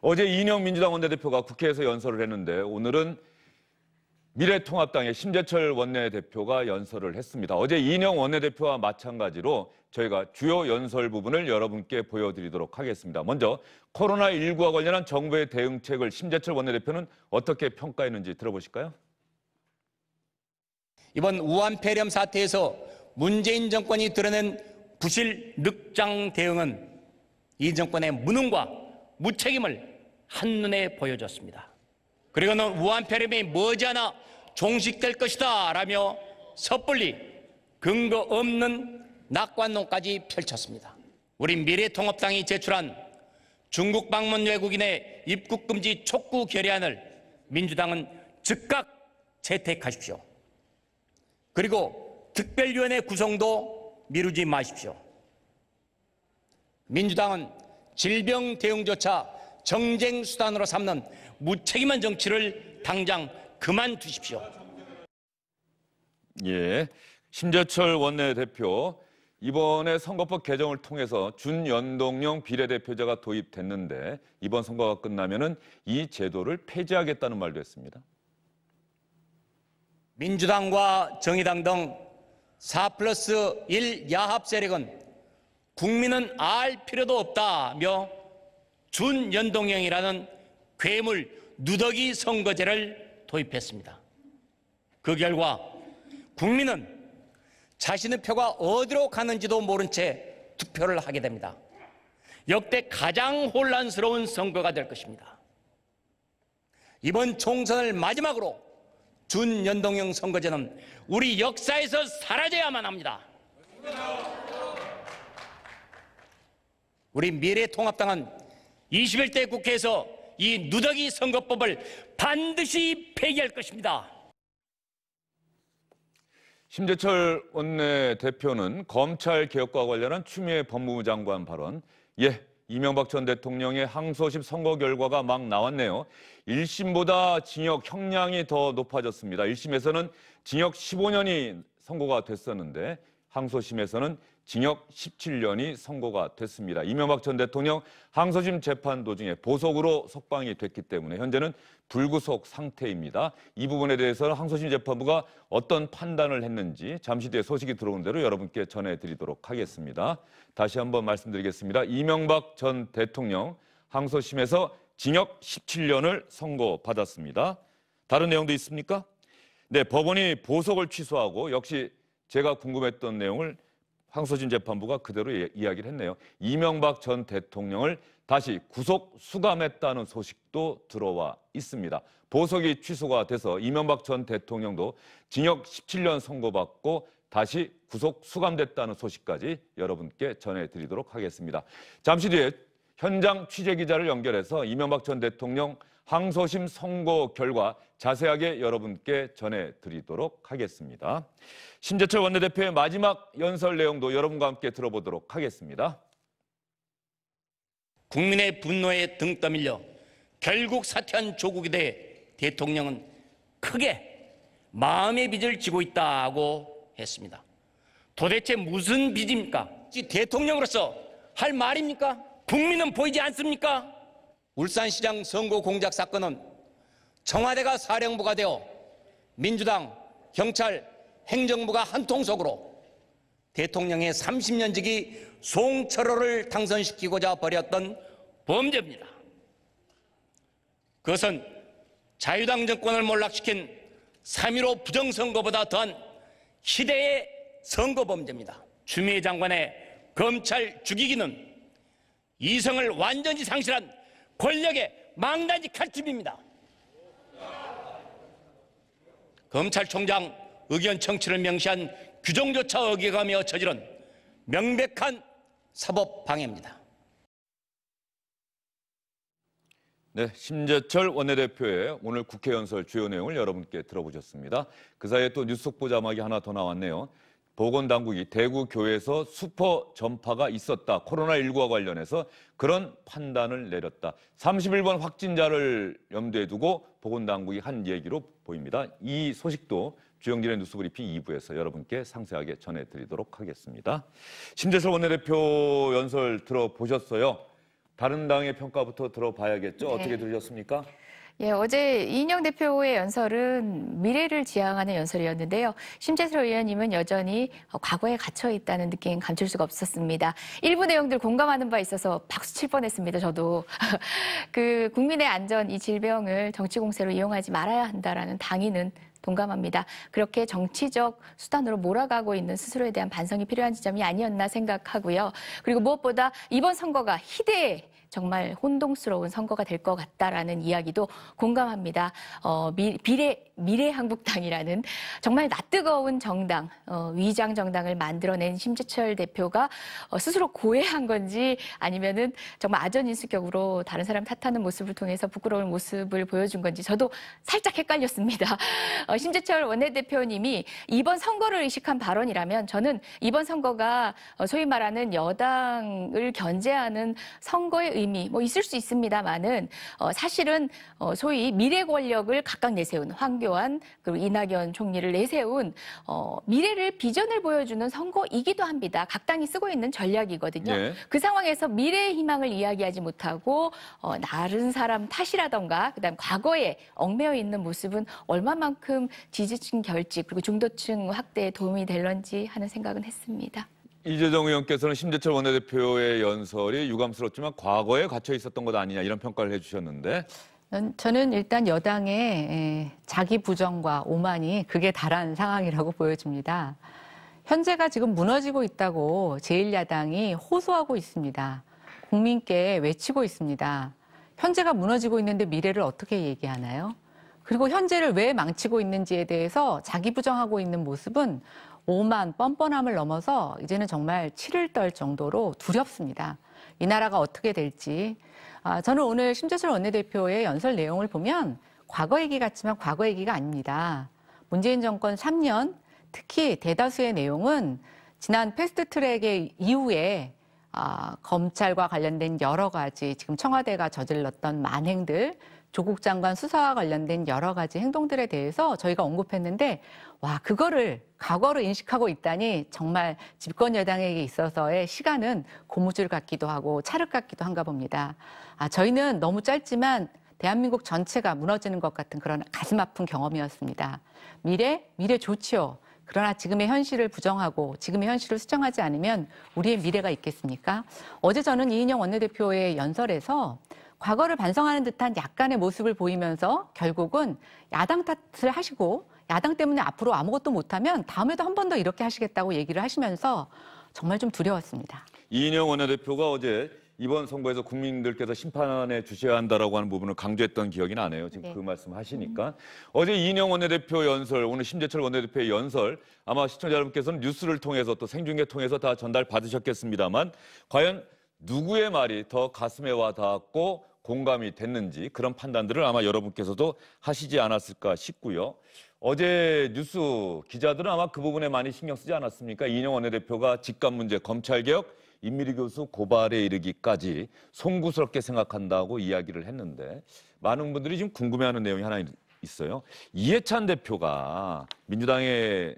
어제 이인영 민주당 원내대표가 국회에서 연설을 했는데 오늘은 미래통합당의 심재철 원내대표가 연설을 했습니다. 어제 이인영 원내대표와 마찬가지로 저희가 주요 연설 부분을 여러분께 보여드리도록 하겠습니다. 먼저 코로나19와 관련한 정부의 대응책을 심재철 원내대표는 어떻게 평가했는지 들어보실까요? 이번 우한 폐렴 사태에서 문재인 정권이 드러낸 부실 늑장 대응은 이 정권의 무능과 무책임을 한눈에 보여졌습니다 그리고는 우한폐렴이 머지않아 종식될 것이다 라며 섣불리 근거 없는 낙관론까지 펼쳤습니다. 우리 미래통합당이 제출한 중국 방문 외국인의 입국금지 촉구 결의안을 민주당은 즉각 채택하십시오. 그리고 특별위원회 구성도 미루지 마십시오. 민주당은 질병 대응조차 정쟁 수단으로 삼는 무책임한 정치를 당장 그만두십시오. 예. 심재철 원내대표 이번에 선거법 개정을 통해서 준연동형 비례대표제가 도입됐는데 이번 선거가 끝나면은 이 제도를 폐지하겠다는 말도 했습니다. 민주당과 정의당 등4 플러스 1 야합 세력은 국민은 알 필요도 없다며 준연동형이라는 괴물 누더기 선거제를 도입했습니다. 그 결과 국민은 자신의 표가 어디로 가는지도 모른 채 투표를 하게 됩니다. 역대 가장 혼란스러운 선거가 될 것입니다. 이번 총선을 마지막으로 준연동형 선거제는 우리 역사에서 사라져야만 합니다. 우리 미래통합당은 21대 국회에서 이 누더기 선거법을 반드시 폐기할 것입니다. 심재철 원내대표는 검찰 개혁과 관련한 추미애 법무부 장관 발언 예, 이명박 전 대통령의 항소심 선거 결과가 막 나왔네요. 1심보다 징역 형량이 더 높아졌습니다. 1심에서는 징역 15년이 선고가 됐었는데 항소심에서는 징역 17년이 선고가 됐습니다. 이명박 전 대통령 항소심 재판 도중에 보석으로 석방이 됐기 때문에 현재는 불구속 상태입니다. 이 부분에 대해서는 항소심 재판부가 어떤 판단을 했는지 잠시 뒤에 소식이 들어온 대로 여러분께 전해드리도록 하겠습니다. 다시 한번 말씀드리겠습니다. 이명박 전 대통령 항소심에서 징역 17년을 선고받았습니다. 다른 내용도 있습니까? 네, 법원이 보석을 취소하고 역시 제가 궁금했던 내용을 황서진 재판부가 그대로 예, 이야기를 했네요. 이명박 전 대통령을 다시 구속 수감했다는 소식도 들어와 있습니다. 보석이 취소가 돼서 이명박 전 대통령도 징역 17년 선고받고 다시 구속 수감됐다는 소식까지 여러분께 전해드리도록 하겠습니다. 잠시 뒤에 현장 취재 기자를 연결해서 이명박 전 대통령 항소심 선고 결과 자세하게 여러분께 전해드리도록 하겠습니다. 심재철 원내대표의 마지막 연설 내용도 여러분과 함께 들어보도록 하겠습니다. 국민의 분노에 등 떠밀려 결국 사퇴한 조국에 대해 대통령은 크게 마음의 빚을 지고 있다고 했습니다. 도대체 무슨 빚입니까? 대통령으로서 할 말입니까? 국민은 보이지 않습니까? 울산시장 선거 공작 사건은 청와대가 사령부가 되어 민주당, 경찰, 행정부가 한통속으로 대통령의 30년 지기 송철호를 당선시키고자 벌였던 범죄입니다. 그것은 자유당 정권을 몰락시킨 3.15 부정선거보다 더한 시대의 선거범죄입니다. 추미애 장관의 검찰 죽이기는 이성을 완전히 상실한 권력의 망나니 칼집입니다. 검찰총장 의견 청취를 명시한 규정조차 어겨가며 저지른 명백한 사법 방해입니다. 네, 심재철 원내대표의 오늘 국회 연설 주요 내용을 여러분께 들어보셨습니다. 그 사이에 또 뉴스 속보 자막이 하나 더 나왔네요. 보건당국이 대구 교회에서 수퍼 전파가 있었다. 코로나19와 관련해서 그런 판단을 내렸다. 31번 확진자를 염두에 두고 보건당국이 한 얘기로 보입니다. 이 소식도 주영진의 뉴스브리핑 2부에서 여러분께 상세하게 전해드리도록 하겠습니다. 심재철 원내대표 연설 들어보셨어요? 다른 당의 평가부터 들어봐야겠죠? 네. 어떻게 들으셨습니까? 예, 어제 이인영 대표의 연설은 미래를 지향하는 연설이었는데요. 심재철 의원님은 여전히 과거에 갇혀 있다는 느낌 감출 수가 없었습니다. 일부 내용들 공감하는 바 있어서 박수 칠 뻔했습니다. 저도 그 국민의 안전 이 질병을 정치 공세로 이용하지 말아야 한다라는 당위는 동감합니다. 그렇게 정치적 수단으로 몰아가고 있는 스스로에 대한 반성이 필요한 지점이 아니었나 생각하고요. 그리고 무엇보다 이번 선거가 희대의 정말 혼동스러운 선거가 될 것 같다라는 이야기도 공감합니다. 어, 미, 비례 미래한국당이라는 정말 낯뜨거운 정당, 어, 위장 정당을 만들어낸 심재철 대표가 어, 스스로 고해한 건지 아니면은 정말 아전인수격으로 다른 사람 탓하는 모습을 통해서 부끄러운 모습을 보여준 건지 저도 살짝 헷갈렸습니다. 어, 심재철 원내대표님이 이번 선거를 의식한 발언이라면 저는 이번 선거가 어, 소위 말하는 여당을 견제하는 선거의 의미 뭐 있을 수 있습니다만은 어, 사실은 어, 소위 미래 권력을 각각 내세운 환경 황교안 그리고 이낙연 총리를 내세운 어, 미래를 비전을 보여주는 선거이기도 합니다. 각 당이 쓰고 있는 전략이거든요. 네. 그 상황에서 미래의 희망을 이야기하지 못하고 어, 나른 사람 탓이라던가 그다음 과거에 얽매여 있는 모습은 얼마만큼 지지층 결집 그리고 중도층 확대에 도움이 될런지 하는 생각은 했습니다. 이재정 의원께서는 심재철 원내대표의 연설이 유감스럽지만 과거에 갇혀 있었던 것 아니냐 이런 평가를 해주셨는데 저는 일단 여당의 예, 자기 부정과 오만이 그게 달한 상황이라고 보여집니다. 현재가 지금 무너지고 있다고 제1야당이 호소하고 있습니다. 국민께 외치고 있습니다. 현재가 무너지고 있는데 미래를 어떻게 얘기하나요? 그리고 현재를 왜 망치고 있는지에 대해서 자기 부정하고 있는 모습은 오만 뻔뻔함을 넘어서 이제는 정말 치를 떨 정도로 두렵습니다. 이 나라가 어떻게 될지 아, 저는 오늘 심재철 원내대표의 연설 내용을 보면 과거 얘기 같지만 과거 얘기가 아닙니다. 문재인 정권 3년 특히 대다수의 내용은 지난 패스트트랙의 이후에 아, 검찰과 관련된 여러 가지 지금 청와대가 저질렀던 만행들 조국 장관 수사와 관련된 여러 가지 행동들에 대해서 저희가 언급했는데 와 그거를 과거로 인식하고 있다니 정말 집권 여당에게 있어서의 시간은 고무줄 같기도 하고 차흙 같기도 한가 봅니다. 아, 저희는 너무 짧지만 대한민국 전체가 무너지는 것 같은 그런 가슴 아픈 경험이었습니다. 미래, 미래 좋지요. 그러나 지금의 현실을 부정하고 지금의 현실을 수정하지 않으면 우리의 미래가 있겠습니까? 어제 저는 이인영 원내대표의 연설에서 과거를 반성하는 듯한 약간의 모습을 보이면서 결국은 야당 탓을 하시고 야당 때문에 앞으로 아무것도 못하면 다음에도 한 번 더 이렇게 하시겠다고 얘기를 하시면서 정말 좀 두려웠습니다. 이인영 원내대표가 어제 이번 선거에서 국민들께서 심판해 주셔야 한다라고 하는 부분을 강조했던 기억이 나네요. 지금 네. 그 말씀 하시니까. 음. 어제 이인영 원내대표 연설, 오늘 심재철 원내대표의 연설 아마 시청자 여러분께서는 뉴스를 통해서 또 생중계 통해서 다 전달 받으셨겠습니다만 과연 누구의 말이 더 가슴에 와 닿았고 공감이 됐는지 그런 판단들을 아마 여러분께서도 하시지 않았을까 싶고요. 어제 뉴스 기자들은 아마 그 부분에 많이 신경 쓰지 않았습니까? 이인영 원내대표가 직감 문제, 검찰개혁, 임미리 교수 고발에 이르기까지 송구스럽게 생각한다고 이야기를 했는데 많은 분들이 지금 궁금해하는 내용이 하나 있어요. 이해찬 대표가 민주당의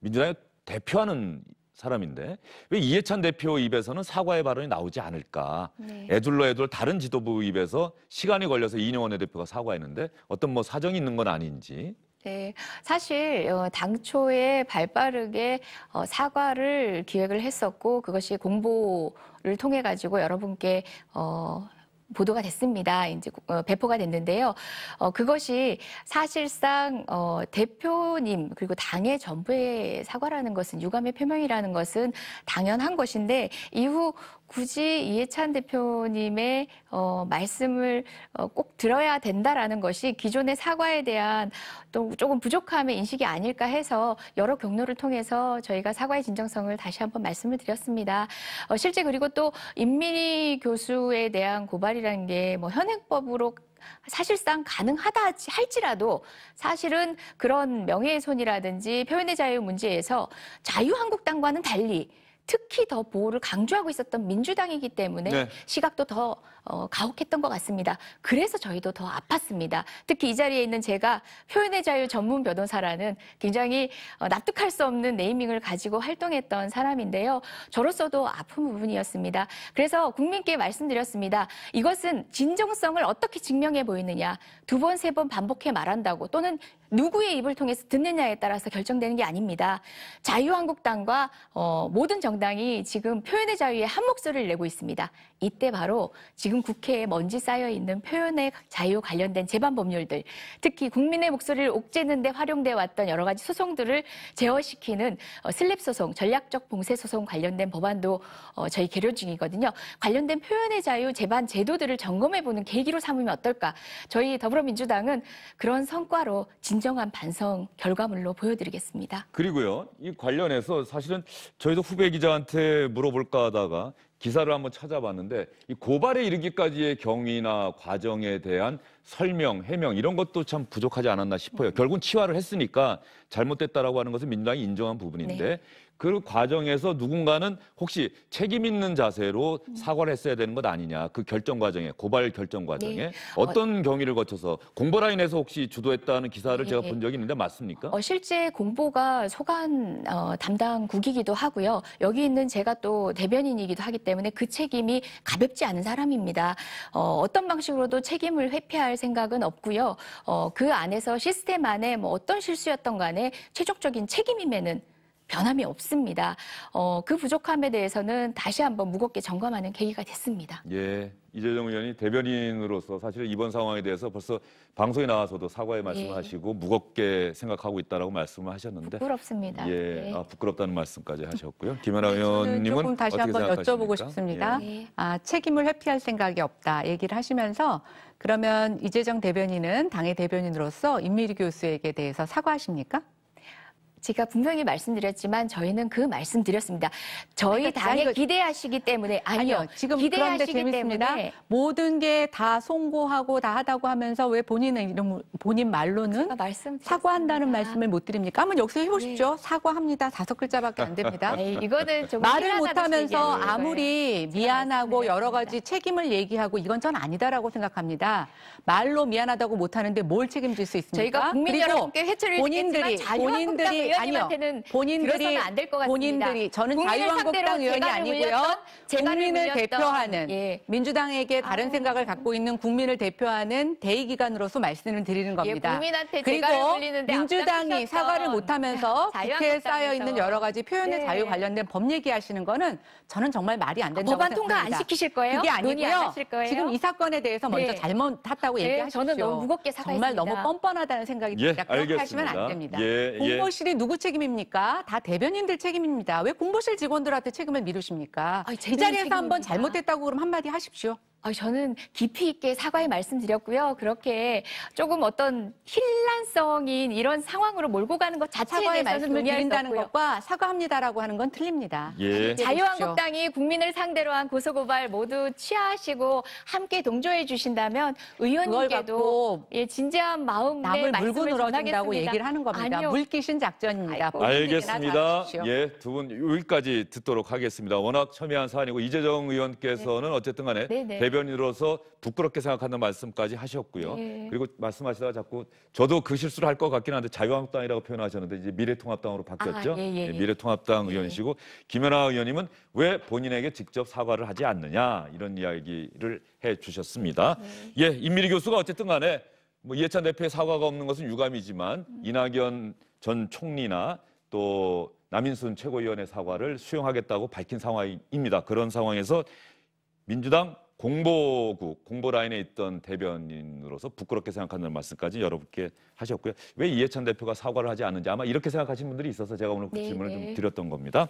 민주당의 대표하는 사람인데 왜 이해찬 대표 입에서는 사과의 발언이 나오지 않을까? 네. 애둘러 애둘 다른 지도부 입에서 시간이 걸려서 이영원의 대표가 사과했는데 어떤 뭐 사정이 있는 건 아닌지 네, 사실 어, 당초에 발빠르게 어, 사과를 기획을 했었고 그것이 공보를 통해 가지고 여러분께 어, 보도가 됐습니다. 이제 어, 배포가 됐는데요. 어, 그것이 사실상 어, 대표님 그리고 당의 전부의 사과라는 것은 유감의 표명이라는 것은 당연한 것인데 이후 굳이 이해찬 대표님의 어, 말씀을 어, 꼭 들어야 된다라는 것이 기존의 사과에 대한 또 조금 부족함의 인식이 아닐까 해서 여러 경로를 통해서 저희가 사과의 진정성을 다시 한번 말씀을 드렸습니다. 어, 실제 그리고 또 임민희 교수에 대한 고발이라는 게뭐 현행법으로 사실상 가능하다 할지라도 사실은 그런 명예훼손이라든지 표현의 자유 문제에서 자유한국당과는 달리 특히 더 보호를 강조하고 있었던 민주당이기 때문에 네. 시각도 더 어, 가혹했던 것 같습니다. 그래서 저희도 더 아팠습니다. 특히 이 자리에 있는 제가 표현의 자유 전문 변호사라는 굉장히 어, 납득할 수 없는 네이밍을 가지고 활동했던 사람인데요. 저로서도 아픈 부분이었습니다. 그래서 국민께 말씀드렸습니다. 이것은 진정성을 어떻게 증명해 보이느냐, 두 번, 세 번 반복해 말한다고 또는 누구의 입을 통해서 듣느냐에 따라서 결정되는 게 아닙니다. 자유한국당과 어, 모든 정당이 지금 표현의 자유에 한 목소리를 내고 있습니다. 이때 바로 지금 지금 국회에 먼지 쌓여 있는 표현의 자유 관련된 제반 법률들, 특히 국민의 목소리를 옥죄는데 활용돼 왔던 여러 가지 소송들을 제어시키는 어, 슬랩 소송, 전략적 봉쇄 소송 관련된 법안도 어, 저희 계류 중이거든요. 관련된 표현의 자유 제반 제도들을 점검해보는 계기로 삼으면 어떨까? 저희 더불어민주당은 그런 성과로 진정한 반성 결과물로 보여드리겠습니다. 그리고요, 이 관련해서 사실은 저희도 후배 기자한테 물어볼까 하다가 기사를 한번 찾아봤는데 이 고발에 이르기까지의 경위나 과정에 대한 설명, 해명 이런 것도 참 부족하지 않았나 싶어요. 음. 결국은 치화를 했으니까 잘못됐다라고 하는 것은 민주당이 인정한 부분인데 네. 그 과정에서 누군가는 혹시 책임 있는 자세로 사과를 했어야 되는 것 아니냐. 그 결정 과정에 고발 결정 과정에 네. 어, 어떤 어, 경위를 거쳐서 공보라인에서 혹시 주도했다는 기사를 네. 제가 본 적이 있는데 맞습니까? 어, 실제 공보가 소관 어, 담당국이기도 하고요. 여기 있는 제가 또 대변인이기도 하기 때문에 그 책임이 가볍지 않은 사람입니다. 어, 어떤 방식으로도 책임을 회피할 생각은 없고요. 어, 그 안에서 시스템 안에 뭐 어떤 실수였던 간에 최종적인 책임임에는 변함이 없습니다. 어, 그 부족함에 대해서는 다시 한번 무겁게 점검하는 계기가 됐습니다. 예, 이재정 의원이 대변인으로서 사실 이번 상황에 대해서 벌써 방송에 나와서도 사과의 말씀을 예. 하시고 무겁게 생각하고 있다라고 말씀을 하셨는데 부끄럽습니다. 예, 예. 아, 부끄럽다는 말씀까지 하셨고요. 네, 김연아 의원님은 조금 다시 한번 생각하 여쭤보고 싶습니다. 예. 예. 아, 책임을 회피할 생각이 없다 얘기를 하시면서 그러면 이재정 대변인은 당의 대변인으로서 임미리 교수에게 대해서 사과하십니까? 제가 분명히 말씀드렸지만 저희는 그 말씀드렸습니다. 저희 그러니까 당에 기대하시기 때문에 아니요. 아니요 지금 기대하시기 재밌습니다. 때문에 모든 게 다 송고하고 다 하다고 하면서 왜 본인은 이런 본인 말로는 사과한다는 말씀을 못 드립니까? 한번 여기서 해보십시오. 네. 사과합니다. 다섯 글자밖에 안 됩니다. 에이, 이거는 말을 못하면서 아무리 미안하고 여러 가지 책임을 얘기하고 이건 전 아니다라고 생각합니다. 말로 미안하다고 못하는데 뭘 책임질 수 있습니까? 저희가 국민 여러분께 해처를 본인들이 본인들이 의원님한테는 본인들이 안될 것 같습니다. 본인들이 저는 자유한국당 의원이 아니고요. 국민을 대표하는 예. 민주당에게 다른 아유. 생각을 갖고 있는 국민을 대표하는 대의 기관으로서 말씀을 드리는 예, 겁니다. 예, 그리고 민주당이 사과를 못하면서 국회에 쌓여 있는 여러 가지 표현의 네. 자유 관련된 법 얘기하시는 거는 저는 정말 말이 안 된다고 법안 생각합니다. 통과 안 시키실 거예요? 그게 아니고요. 거예요? 지금 이 사건에 대해서 먼저 네. 잘못했다고 얘기하십시오. 네, 저는 너무 무겁게 사과했습니다. 정말 너무 뻔뻔하다는 생각이 예, 듭니다. 예, 그렇게 하시면 안 됩니다. 예, 예. 공무실이 누구 책임입니까? 다 대변인들 책임입니다. 왜 공보실 직원들한테 책임을 미루십니까? 아니, 이 자리에서 책임입니다. 한번 잘못됐다고 그럼 한마디 하십시오. 아, 저는 깊이 있게 사과의 말씀드렸고요. 그렇게 조금 어떤 힐란성인 이런 상황으로 몰고 가는 것 자체에 사과의 말씀을 드린다는 것과 사과합니다라고 하는 건 틀립니다. 예. 네, 자유한국당이 국민을 상대로 한 고소고발 모두 취하하시고 함께 동조해 주신다면 의원님께도 예, 진지한 마음 남을 물고 늘어진다고 얘기를 하는 겁니다. 아니요. 물귀신 작전입니다. 아이고, 알겠습니다. 예, 두분 여기까지 듣도록 하겠습니다. 워낙 첨예한 사안이고 이재정 의원께서는 네. 어쨌든 간에 네, 네. 대변인으로서 부끄럽게 생각하는 말씀까지 하셨고요. 예. 그리고 말씀하시다가 자꾸 저도 그 실수를 할 것 같긴 한데 자유한국당이라고 표현하셨는데 이제 미래통합당으로 바뀌었죠. 아, 예, 예, 예, 예. 미래통합당 예. 의원이시고 김연아 의원님은 왜 본인에게 직접 사과를 하지 않느냐 이런 이야기를 해 주셨습니다. 네. 예, 임미리 교수가 어쨌든 간에 뭐 이해찬 대표의 사과가 없는 것은 유감이지만 음. 이낙연 전 총리나 또 남인순 최고위원의 사과를 수용하겠다고 밝힌 상황입니다. 그런 상황에서 민주당 공보국, 공보라인에 있던 대변인으로서 부끄럽게 생각한다는 말씀까지 여러분께 하셨고요. 왜 이해찬 대표가 사과를 하지 않는지 아마 이렇게 생각하시는 분들이 있어서 제가 오늘 그 네, 질문을 좀 네. 드렸던 겁니다.